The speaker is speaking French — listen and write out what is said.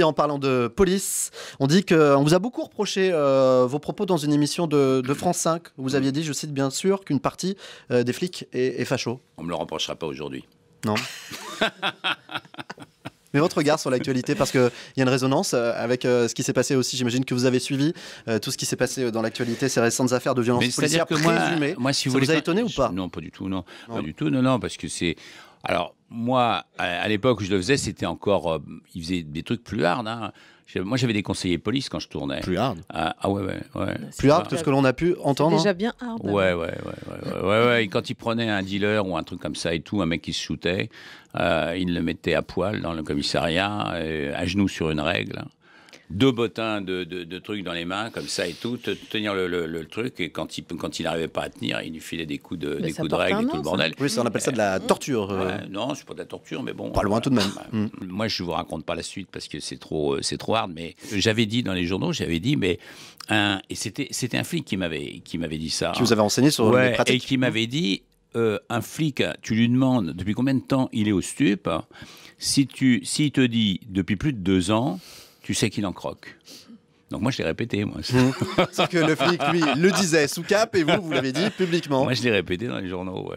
En parlant de police, on dit qu'on vous a beaucoup reproché euh, vos propos dans une émission de, France 5. Vous aviez dit, je cite bien sûr, qu'une partie euh, des flics est, est facho. On ne me le reprochera pas aujourd'hui. Non. Mais votre regard sur l'actualité, parce qu'il y a une résonance euh, avec ce qui s'est passé aussi. J'imagine que vous avez suivi tout ce qui s'est passé dans l'actualité, ces récentes affaires de violence policière Moi, moi, si ça vous, a étonné ou pas Non, pas du tout, non. Pas du tout, non, non, parce que c'est. Alors, moi, à l'époque où je le faisais, c'était encore. Il euh, ils faisaient des trucs plus hard. Hein. Moi, j'avais des conseillers police quand je tournais. Plus hard Ah, ah ouais, ouais. Plus hard que ce que l'on a pu entendre hein. Déjà bien hard. Ouais, ouais, ouais. quand ils prenaient un dealer ou un truc comme ça et tout, un mec qui se shootait, euh, ils le mettaient à poil dans le commissariat, euh, à genoux sur une règle deux bottins de, de, trucs dans les mains, comme ça et tout, tenir le, le, truc. Et quand il quand il n'arrivait pas à tenir, il lui filait des coups de, des coups de règle et tout le bordel. Oui, ça, on appelle ça de la mmh. torture. Euh. non, c'est pas de la torture, mais bon. Pas loin tout de même. Mmh. Moi, je vous raconte pas la suite parce que c'est trop, euh, c'est trop hard. Mais j'avais dit dans les journaux, j'avais dit, mais un, et c'était, c'était un flic qui m'avait, qui m'avait dit ça. Qui vous avait enseigné sur les pratiques. Et qui m'avait dit, euh, un flic, tu lui demandes depuis combien de temps il est au stup. Si tu, s'il te dit depuis plus de deux ans tu sais qu'il en croque. Donc moi, je l'ai répété, moi. Sauf mmh. que le flic, lui, le disait sous cape et vous, vous l'avez dit publiquement. Moi, je l'ai répété dans les journaux.